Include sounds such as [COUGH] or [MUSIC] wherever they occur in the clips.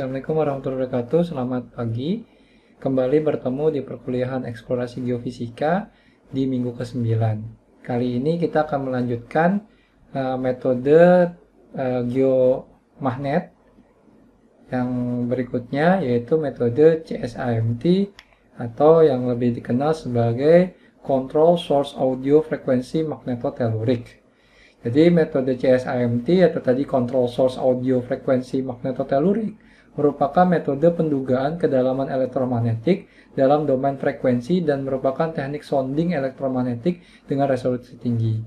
Assalamualaikum warahmatullahi wabarakatuh. Selamat pagi. Kembali bertemu di perkuliahan eksplorasi geofisika di minggu ke-9. Kali ini kita akan melanjutkan uh, metode uh, geomagnet yang berikutnya yaitu metode CSIMT atau yang lebih dikenal sebagai Control Source Audio Frequency Magnetotelluric. Jadi metode CSIMT atau tadi Control Source Audio Frequency Magnetotelluric merupakan metode pendugaan kedalaman elektromagnetik dalam domain frekuensi dan merupakan teknik sounding elektromagnetik dengan resolusi tinggi.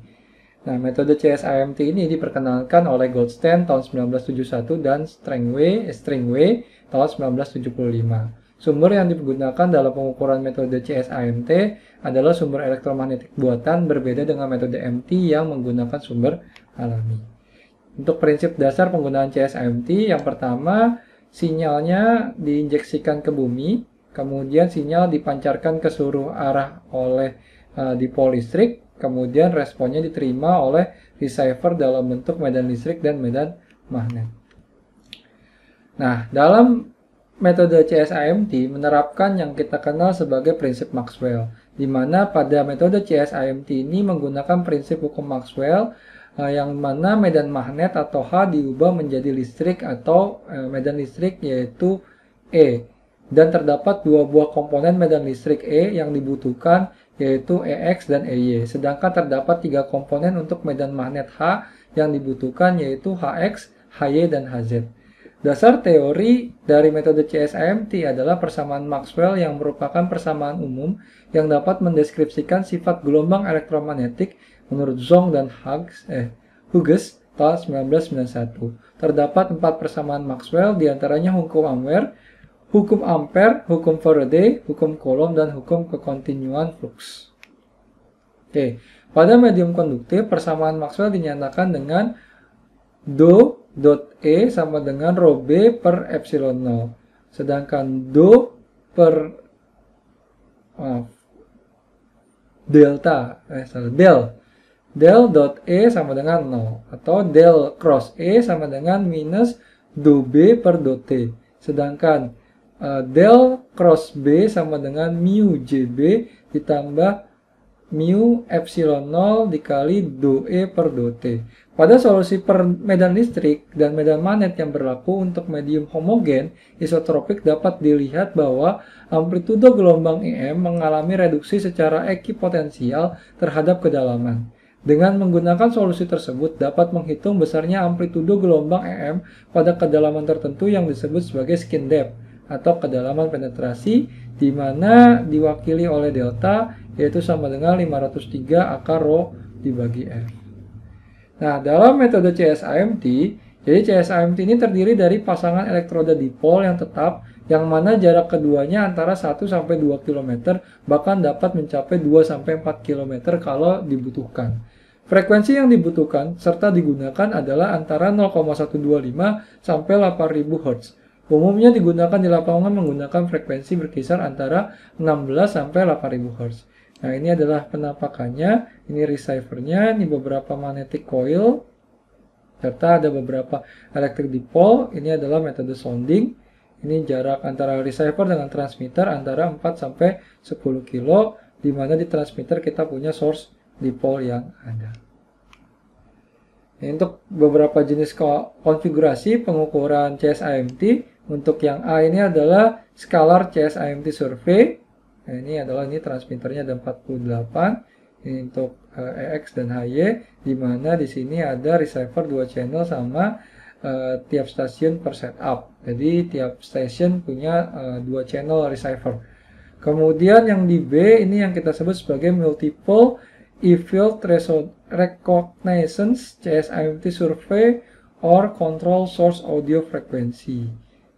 Nah, metode CSIMT ini diperkenalkan oleh Goldstein tahun 1971 dan Stringway tahun 1975. Sumber yang digunakan dalam pengukuran metode CSIMT adalah sumber elektromagnetik buatan berbeda dengan metode MT yang menggunakan sumber alami. Untuk prinsip dasar penggunaan CSIMT, yang pertama sinyalnya diinjeksikan ke bumi, kemudian sinyal dipancarkan ke seluruh arah oleh uh, eh, dipol listrik, kemudian responnya diterima oleh receiver dalam bentuk medan listrik dan medan magnet. Nah, dalam metode CSIMT menerapkan yang kita kenal sebagai prinsip Maxwell, di mana pada metode CSIMT ini menggunakan prinsip hukum Maxwell Eh, yang mana medan magnet atau H diubah menjadi listrik atau eh, medan listrik yaitu E. Dan terdapat dua buah komponen medan listrik E yang dibutuhkan yaitu EX dan EY. Sedangkan terdapat tiga komponen untuk medan magnet H yang dibutuhkan yaitu HX, HY, dan HZ. Dasar teori dari metode CSIMT adalah persamaan Maxwell yang merupakan persamaan umum yang dapat mendeskripsikan sifat gelombang elektromagnetik menurut Zong dan Hugs, eh, Hugues tahun 1991. Terdapat empat persamaan Maxwell, diantaranya hukum Ampere, hukum Ampere, hukum Faraday, hukum Coulomb, dan hukum kekontinuan flux. Oke, pada medium konduktif, persamaan Maxwell dinyatakan dengan do dot E sama dengan rho B per epsilon 0. Sedangkan do per maaf, delta, eh, salah, del. Del dot E sama dengan 0. Atau del cross E sama dengan minus do B per dot T. Sedangkan uh, del cross B sama dengan mu JB ditambah mu epsilon 0 dikali do E per do T. Pada solusi per medan listrik dan medan magnet yang berlaku untuk medium homogen isotropik dapat dilihat bahwa amplitudo gelombang EM mengalami reduksi secara ekipotensial terhadap kedalaman. Dengan menggunakan solusi tersebut dapat menghitung besarnya amplitudo gelombang EM pada kedalaman tertentu yang disebut sebagai skin depth atau kedalaman penetrasi di mana diwakili oleh delta yaitu sama dengan 503 akar rho dibagi r. Nah, dalam metode CSIMT, jadi CSIMT ini terdiri dari pasangan elektroda dipol yang tetap, yang mana jarak keduanya antara 1 sampai 2 km, bahkan dapat mencapai 2 sampai 4 km kalau dibutuhkan. Frekuensi yang dibutuhkan serta digunakan adalah antara 0,125 sampai 8000 Hz. Umumnya digunakan di lapangan menggunakan frekuensi berkisar antara 16 sampai 8000 Hz. Nah ini adalah penampakannya, ini receivernya, ini beberapa magnetic coil, serta ada beberapa electric dipole, ini adalah metode sounding, ini jarak antara receiver dengan transmitter antara 4 sampai 10 kilo, di mana di transmitter kita punya source dipole yang ada. Nah, untuk beberapa jenis konfigurasi pengukuran CSIMT, untuk yang A ini adalah skalar CSIMT survey, Nah, ini adalah ini transmitternya ada 48 ini untuk uh, eh, EX dan HY di mana di sini ada receiver 2 channel sama uh, tiap stasiun per setup. Jadi tiap stasiun punya uh, eh, 2 channel receiver. Kemudian yang di B ini yang kita sebut sebagai multiple e-field recognitions CSIMT survey or control source audio frequency.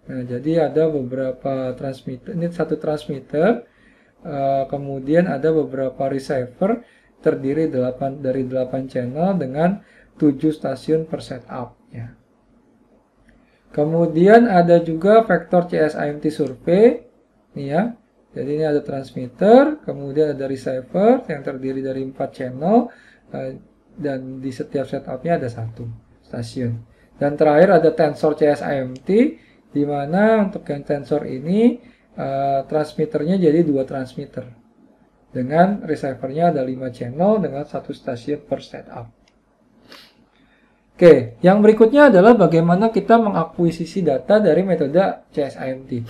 Nah, jadi ada beberapa transmitter, ini satu transmitter Eh, kemudian ada beberapa receiver terdiri 8, dari 8 channel dengan 7 stasiun per setup. Ya. Kemudian ada juga vektor CSIMT survei, nih ya. Jadi ini ada transmitter, kemudian ada receiver yang terdiri dari 4 channel eh, dan di setiap setupnya ada satu stasiun. Dan terakhir ada tensor CSIMT di mana untuk yang tensor ini uh, transmitternya jadi dua transmitter dengan receivernya ada lima channel dengan satu stasiun per setup. Oke, yang berikutnya adalah bagaimana kita mengakuisisi data dari metode CSIMT.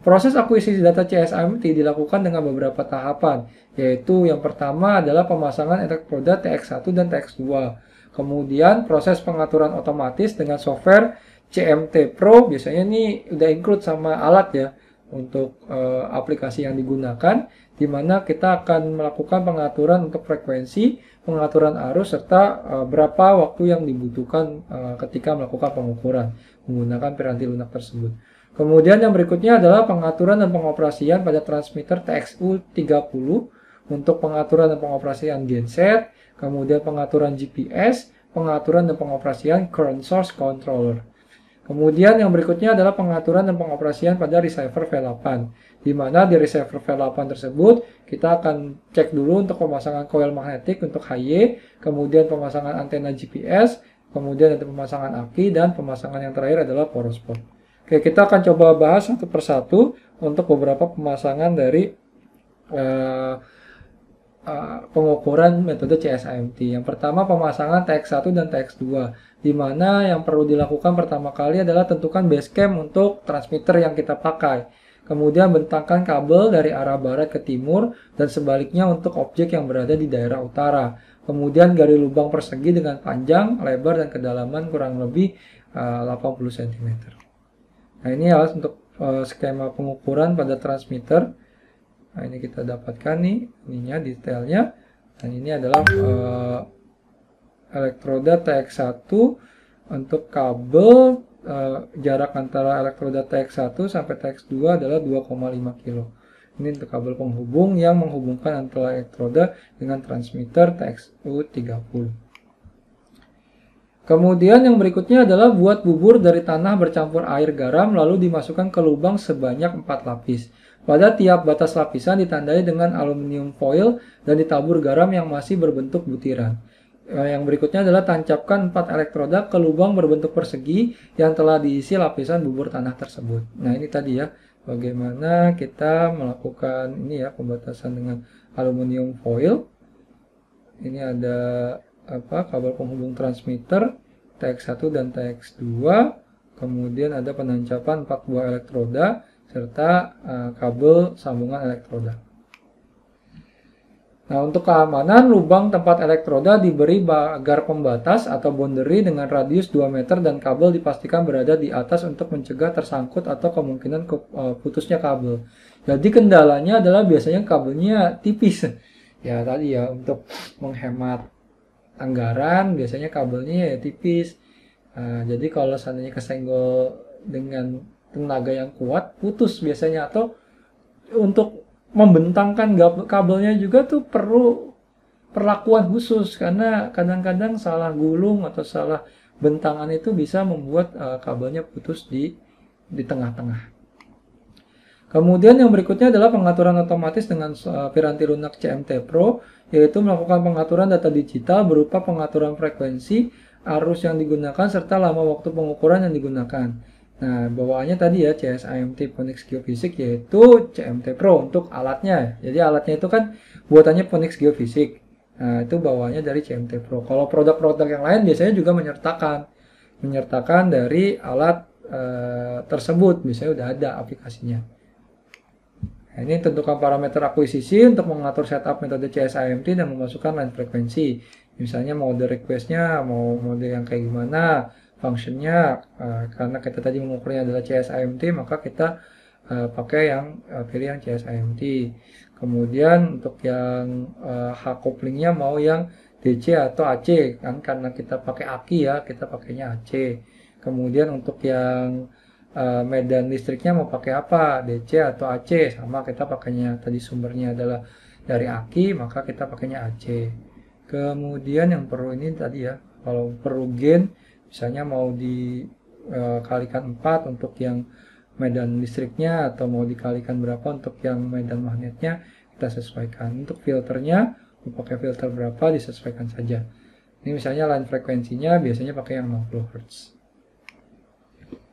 Proses akuisisi data CSIMT dilakukan dengan beberapa tahapan, yaitu yang pertama adalah pemasangan elektroda TX1 dan TX2. Kemudian proses pengaturan otomatis dengan software CMT Pro, biasanya ini udah include sama alat ya, untuk e, aplikasi yang digunakan, di mana kita akan melakukan pengaturan untuk frekuensi, pengaturan arus, serta e, berapa waktu yang dibutuhkan e, ketika melakukan pengukuran menggunakan piranti lunak tersebut. Kemudian yang berikutnya adalah pengaturan dan pengoperasian pada transmitter TXU30 untuk pengaturan dan pengoperasian genset, kemudian pengaturan GPS, pengaturan dan pengoperasian current source controller. Kemudian yang berikutnya adalah pengaturan dan pengoperasian pada receiver V8. Di mana di receiver V8 tersebut kita akan cek dulu untuk pemasangan coil magnetik untuk HY, kemudian pemasangan antena GPS, kemudian ada pemasangan aki dan pemasangan yang terakhir adalah poros port. Oke, kita akan coba bahas satu persatu untuk beberapa pemasangan dari uh, Eh, pengukuran metode CSIMT. Yang pertama pemasangan TX1 dan TX2, di mana yang perlu dilakukan pertama kali adalah tentukan base camp untuk transmitter yang kita pakai. Kemudian bentangkan kabel dari arah barat ke timur dan sebaliknya untuk objek yang berada di daerah utara. Kemudian gali lubang persegi dengan panjang, lebar, dan kedalaman kurang lebih 80 eh, cm. Nah ini alas ya untuk eh, skema pengukuran pada transmitter. Nah, ini kita dapatkan nih, ininya detailnya. Dan ini adalah uh, elektroda TX1 untuk kabel uh, jarak antara elektroda TX1 sampai TX2 adalah 2,5 kilo. Ini untuk kabel penghubung yang menghubungkan antara elektroda dengan transmitter TXU30. Kemudian yang berikutnya adalah buat bubur dari tanah bercampur air garam lalu dimasukkan ke lubang sebanyak 4 lapis. Pada tiap batas lapisan ditandai dengan aluminium foil dan ditabur garam yang masih berbentuk butiran. Eh, yang berikutnya adalah tancapkan 4 elektroda ke lubang berbentuk persegi yang telah diisi lapisan bubur tanah tersebut. Nah ini tadi ya, bagaimana kita melakukan ini ya pembatasan dengan aluminium foil. Ini ada apa kabel penghubung transmitter TX1 dan TX2. Kemudian ada penancapan 4 buah elektroda serta uh, kabel sambungan elektroda. Nah, untuk keamanan, lubang tempat elektroda diberi agar pembatas atau boundary dengan radius 2 meter dan kabel dipastikan berada di atas untuk mencegah tersangkut atau kemungkinan eh, putusnya kabel. Jadi kendalanya adalah biasanya kabelnya tipis. [LAUGHS] Ya tadi ya untuk menghemat anggaran biasanya kabelnya ya tipis. Uh, jadi kalau seandainya kesenggol dengan tenaga yang kuat putus biasanya atau untuk membentangkan kabelnya juga tuh perlu perlakuan khusus karena kadang-kadang salah gulung atau salah bentangan itu bisa membuat uh, kabelnya putus di di tengah-tengah. Kemudian yang berikutnya adalah pengaturan otomatis dengan eh, piranti lunak CMT Pro, yaitu melakukan pengaturan data digital berupa pengaturan frekuensi, arus yang digunakan, serta lama waktu pengukuran yang digunakan. Nah, bawaannya tadi ya CSIMT Phoenix Geofisik yaitu CMT Pro untuk alatnya. Jadi alatnya itu kan buatannya Phoenix Geofisik. Nah, itu bawaannya dari CMT Pro. Kalau produk-produk yang lain biasanya juga menyertakan menyertakan dari alat e, tersebut, misalnya udah ada aplikasinya. Nah, ini tentukan parameter akuisisi untuk mengatur setup metode CSIMT dan memasukkan line frekuensi. Misalnya mode requestnya, mau mode yang kayak gimana, functionnya uh, karena kita tadi mengukurnya adalah CSIMT maka kita uh, pakai yang uh, pilih yang CSIMT kemudian untuk yang uh, H couplingnya mau yang DC atau AC kan karena kita pakai aki ya kita pakainya AC kemudian untuk yang uh, medan listriknya mau pakai apa DC atau AC sama kita pakainya tadi sumbernya adalah dari aki maka kita pakainya AC kemudian yang perlu ini tadi ya kalau perlu gain misalnya mau dikalikan eh, 4 untuk yang medan listriknya atau mau dikalikan berapa untuk yang medan magnetnya kita sesuaikan untuk filternya mau pakai filter berapa disesuaikan saja ini misalnya line frekuensinya biasanya pakai yang 60 Hz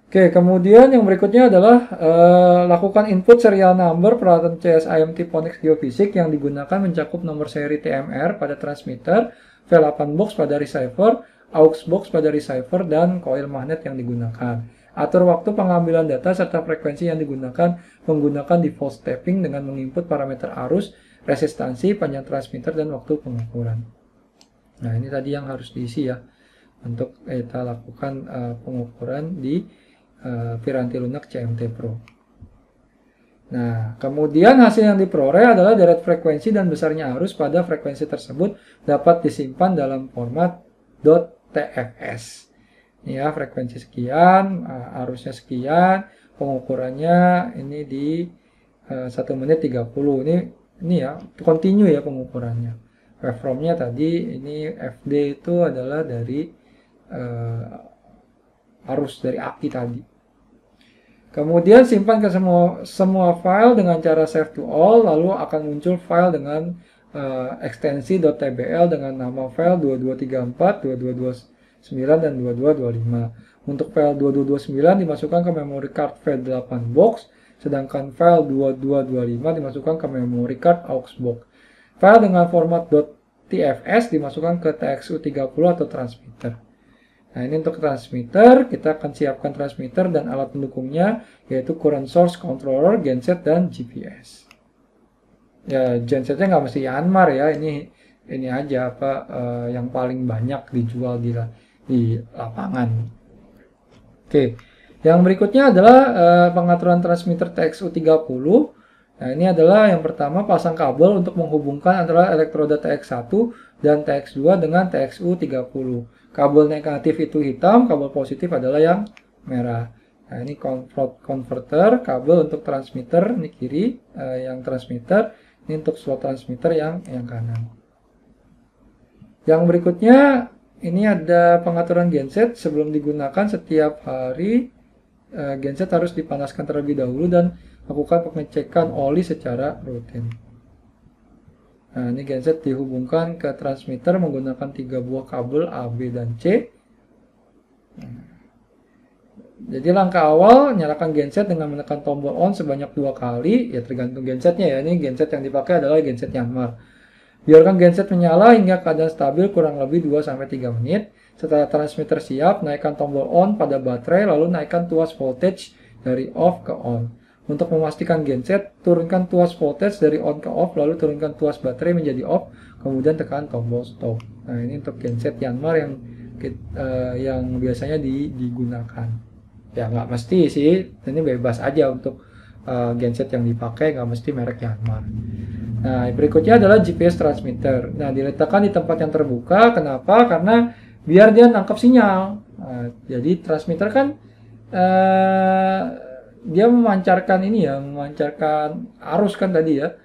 Oke, kemudian yang berikutnya adalah uh, lakukan input serial number peralatan CSIMT Phoenix Geofisik yang digunakan mencakup nomor seri TMR pada transmitter, V8 box pada receiver, aux box pada receiver, dan coil magnet yang digunakan. Atur waktu pengambilan data serta frekuensi yang digunakan menggunakan default stepping dengan menginput parameter arus, resistansi, panjang transmitter, dan waktu pengukuran. Nah, ini tadi yang harus diisi ya untuk kita lakukan uh, pengukuran di uh, Piranti Lunak CMT Pro. Nah, kemudian hasil yang diperoleh adalah deret frekuensi dan besarnya arus pada frekuensi tersebut dapat disimpan dalam format TFS ya frekuensi sekian eh, arusnya sekian pengukurannya ini di eh, satu menit 30 ini ini ya continue ya pengukurannya waveformnya tadi ini FD itu adalah dari uh, arus dari AKI tadi kemudian simpan ke semua semua file dengan cara save to all lalu akan muncul file dengan uh, eh, ekstensi .tbl dengan nama file 2234, 2229, dan 2225. Untuk file 2229 dimasukkan ke memory card V8 box, sedangkan file 2225 dimasukkan ke memory card aux box. File dengan format .tfs dimasukkan ke TXU30 atau transmitter. Nah, ini untuk transmitter, kita akan siapkan transmitter dan alat pendukungnya, yaitu current source controller, genset, dan GPS ya gensetnya nggak mesti Yanmar ya ini ini aja apa uh, yang paling banyak dijual di di lapangan. Oke, yang berikutnya adalah uh, pengaturan transmitter TXU30. Nah, ini adalah yang pertama pasang kabel untuk menghubungkan antara elektroda TX1 dan TX2 dengan TXU30. Kabel negatif itu hitam, kabel positif adalah yang merah. Nah, ini converter, kabel untuk transmitter, ini kiri uh, yang transmitter ini untuk slot transmitter yang yang kanan. Yang berikutnya ini ada pengaturan genset sebelum digunakan setiap hari eh, genset harus dipanaskan terlebih dahulu dan lakukan pengecekan oli secara rutin. Nah, ini genset dihubungkan ke transmitter menggunakan tiga buah kabel A, B, dan C. Jadi langkah awal nyalakan genset dengan menekan tombol on sebanyak dua kali, ya tergantung gensetnya ya. Ini genset yang dipakai adalah genset Yanmar. Biarkan genset menyala hingga keadaan stabil kurang lebih 2-3 menit. Setelah transmitter siap, naikkan tombol on pada baterai lalu naikkan tuas voltage dari off ke on. Untuk memastikan genset, turunkan tuas voltage dari on ke off lalu turunkan tuas baterai menjadi off, kemudian tekan tombol stop. Nah, ini untuk genset Yanmar yang eh, yang biasanya digunakan ya nggak mesti sih ini bebas aja untuk uh, genset yang dipakai nggak mesti merek Yanmar nah berikutnya adalah GPS transmitter nah diletakkan di tempat yang terbuka kenapa karena biar dia nangkap sinyal nah, jadi transmitter kan uh, dia memancarkan ini ya memancarkan arus kan tadi ya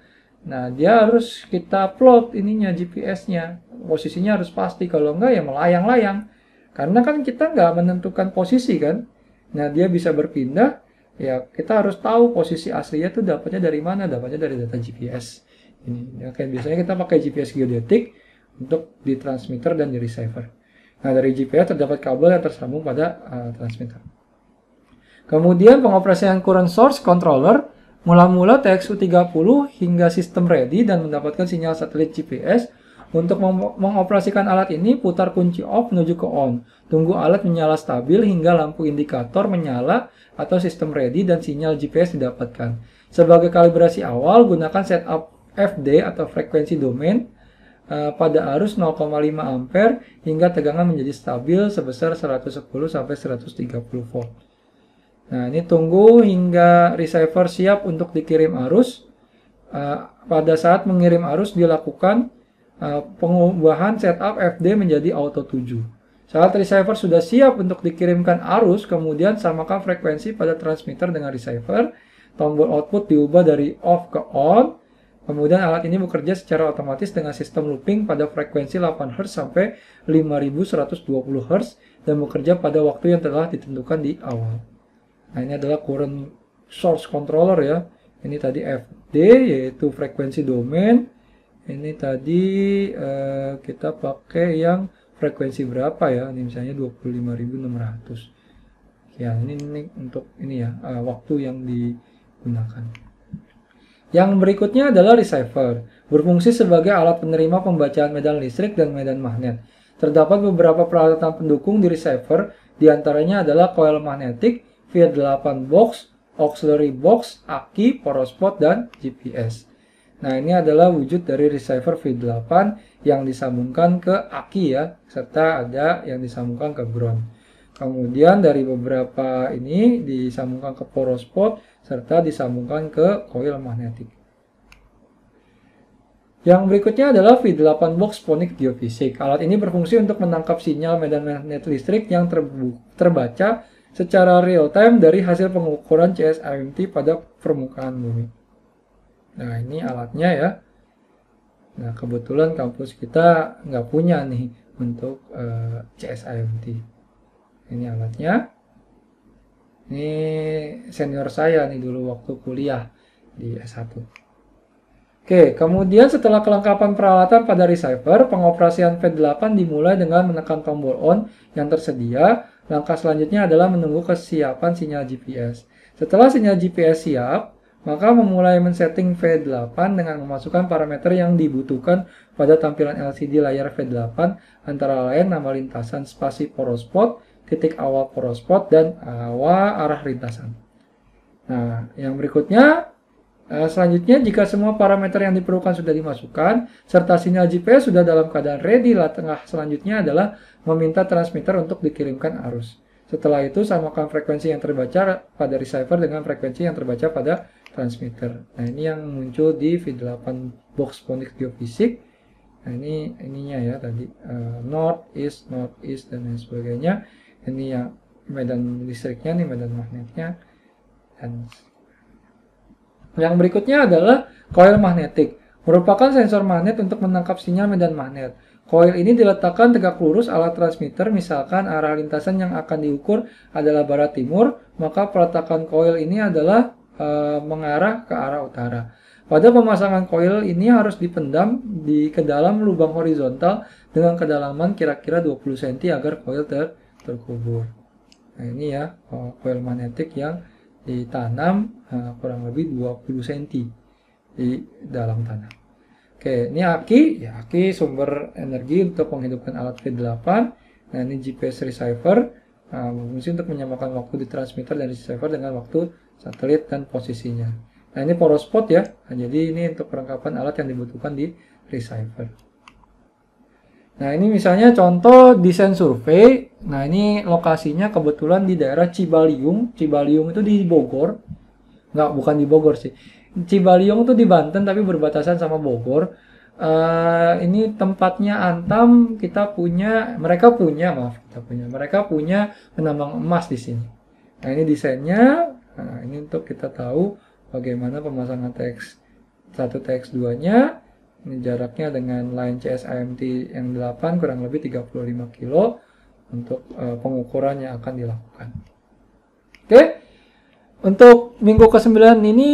nah dia harus kita plot ininya GPS-nya posisinya harus pasti kalau enggak ya melayang-layang karena kan kita nggak menentukan posisi kan Nah, dia bisa berpindah, ya kita harus tahu posisi aslinya itu dapatnya dari mana, dapatnya dari data GPS. Ini, ya, kayak biasanya kita pakai GPS geodetik untuk di transmitter dan di receiver. Nah, dari GPS terdapat kabel yang tersambung pada uh, transmitter. Kemudian pengoperasian current source controller mula-mula TXU30 hingga sistem ready dan mendapatkan sinyal satelit GPS untuk mengoperasikan alat ini, putar kunci off menuju ke on. Tunggu alat menyala stabil hingga lampu indikator menyala atau sistem ready dan sinyal GPS didapatkan. Sebagai kalibrasi awal, gunakan setup FD atau frekuensi domain uh, pada arus 0,5 ampere hingga tegangan menjadi stabil sebesar 110 sampai 130 volt. Nah, ini tunggu hingga receiver siap untuk dikirim arus. Uh, pada saat mengirim arus dilakukan Eh, pengubahan setup FD menjadi auto 7. Saat receiver sudah siap untuk dikirimkan arus, kemudian samakan frekuensi pada transmitter dengan receiver. Tombol output diubah dari off ke on. Kemudian alat ini bekerja secara otomatis dengan sistem looping pada frekuensi 8 Hz sampai 5120 Hz dan bekerja pada waktu yang telah ditentukan di awal. Nah ini adalah current source controller ya. Ini tadi FD yaitu frekuensi domain ini tadi uh, kita pakai yang frekuensi berapa ya ini misalnya 25.600 ya ini, ini untuk ini ya uh, waktu yang digunakan yang berikutnya adalah receiver berfungsi sebagai alat penerima pembacaan medan listrik dan medan magnet terdapat beberapa peralatan pendukung di receiver diantaranya adalah coil magnetik, v 8 box, auxiliary box, aki, porospot, dan GPS. Nah, ini adalah wujud dari receiver V8 yang disambungkan ke aki ya, serta ada yang disambungkan ke ground. Kemudian dari beberapa ini disambungkan ke poros pot serta disambungkan ke coil magnetik. Yang berikutnya adalah V8 box phonic geofisik. Alat ini berfungsi untuk menangkap sinyal medan magnet listrik yang terbaca secara real time dari hasil pengukuran CSIMT pada permukaan bumi. Nah, ini alatnya ya. Nah, kebetulan kampus kita nggak punya nih untuk uh, eh, CSIMT. Ini alatnya. Ini senior saya nih dulu waktu kuliah di S1. Oke, kemudian setelah kelengkapan peralatan pada receiver, pengoperasian P8 dimulai dengan menekan tombol on yang tersedia. Langkah selanjutnya adalah menunggu kesiapan sinyal GPS. Setelah sinyal GPS siap, maka memulai men-setting V8 dengan memasukkan parameter yang dibutuhkan pada tampilan LCD layar V8 antara lain nama lintasan spasi porospot, titik awal porospot, dan awal arah lintasan. Nah, yang berikutnya, eh, selanjutnya jika semua parameter yang diperlukan sudah dimasukkan, serta sinyal GPS sudah dalam keadaan ready, lah tengah selanjutnya adalah meminta transmitter untuk dikirimkan arus. Setelah itu samakan frekuensi yang terbaca pada receiver dengan frekuensi yang terbaca pada transmitter. Nah, ini yang muncul di V8 box phonics geofisik. Nah, ini ininya ya tadi uh, north, east, north, east dan lain sebagainya. Ini yang medan listriknya nih, medan magnetnya dan yang berikutnya adalah coil magnetik merupakan sensor magnet untuk menangkap sinyal medan magnet. Koil ini diletakkan tegak lurus alat transmitter, misalkan arah lintasan yang akan diukur adalah barat timur, maka peletakan koil ini adalah e, mengarah ke arah utara. Pada pemasangan koil ini harus dipendam di kedalam lubang horizontal dengan kedalaman kira-kira 20 cm agar koil ter, terkubur. Nah ini ya eh, koil magnetik yang ditanam eh, kurang lebih 20 cm di dalam tanah. Oke, ini aki, ya aki sumber energi untuk menghidupkan alat V8. Nah, ini GPS receiver nah, fungsi untuk menyamakan waktu di transmitter dan receiver dengan waktu satelit dan posisinya. Nah, ini spot ya. Nah, jadi ini untuk perlengkapan alat yang dibutuhkan di receiver. Nah, ini misalnya contoh desain survei. Nah, ini lokasinya kebetulan di daerah Cibaliung. Cibaliung itu di Bogor. Nggak, bukan di Bogor sih Cibaliung tuh di Banten tapi berbatasan sama Bogor. Uh, ini tempatnya Antam kita punya mereka punya maaf kita punya mereka punya penambang emas di sini. Nah ini desainnya. Nah, ini untuk kita tahu bagaimana pemasangan TX satu TX 2 nya. Ini jaraknya dengan line CS CSIMT yang 8 kurang lebih 35 kilo untuk uh, pengukuran yang akan dilakukan. Oke. Okay? Untuk minggu ke-9 ini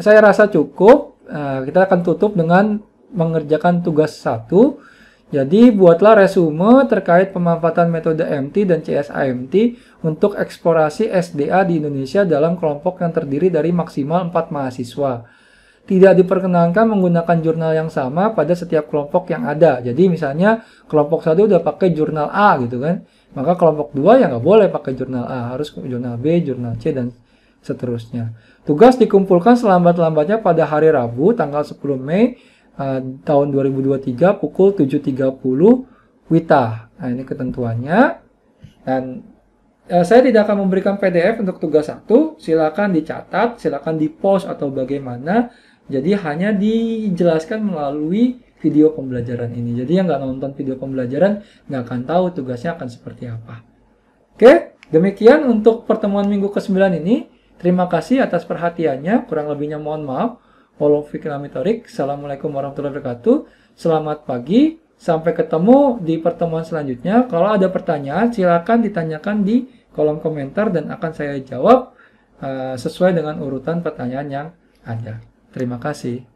saya rasa cukup. Eh, kita akan tutup dengan mengerjakan tugas satu. Jadi buatlah resume terkait pemanfaatan metode MT dan CSIMT untuk eksplorasi SDA di Indonesia dalam kelompok yang terdiri dari maksimal 4 mahasiswa. Tidak diperkenankan menggunakan jurnal yang sama pada setiap kelompok yang ada. Jadi misalnya kelompok satu udah pakai jurnal A gitu kan. Maka kelompok dua ya nggak boleh pakai jurnal A, harus jurnal B, jurnal C dan seterusnya. Tugas dikumpulkan selambat-lambatnya pada hari Rabu tanggal 10 Mei uh, tahun 2023 pukul 7.30 WITA. Nah, ini ketentuannya. Dan uh, saya tidak akan memberikan PDF untuk tugas satu. Silakan dicatat, silakan di-post atau bagaimana. Jadi hanya dijelaskan melalui video pembelajaran ini. Jadi yang nggak nonton video pembelajaran nggak akan tahu tugasnya akan seperti apa. Oke, demikian untuk pertemuan minggu ke-9 ini. Terima kasih atas perhatiannya. Kurang lebihnya mohon maaf. Walaupun Mitorik. Assalamualaikum warahmatullahi wabarakatuh. Selamat pagi. Sampai ketemu di pertemuan selanjutnya. Kalau ada pertanyaan, silakan ditanyakan di kolom komentar dan akan saya jawab uh, sesuai dengan urutan pertanyaan yang ada. Terima kasih.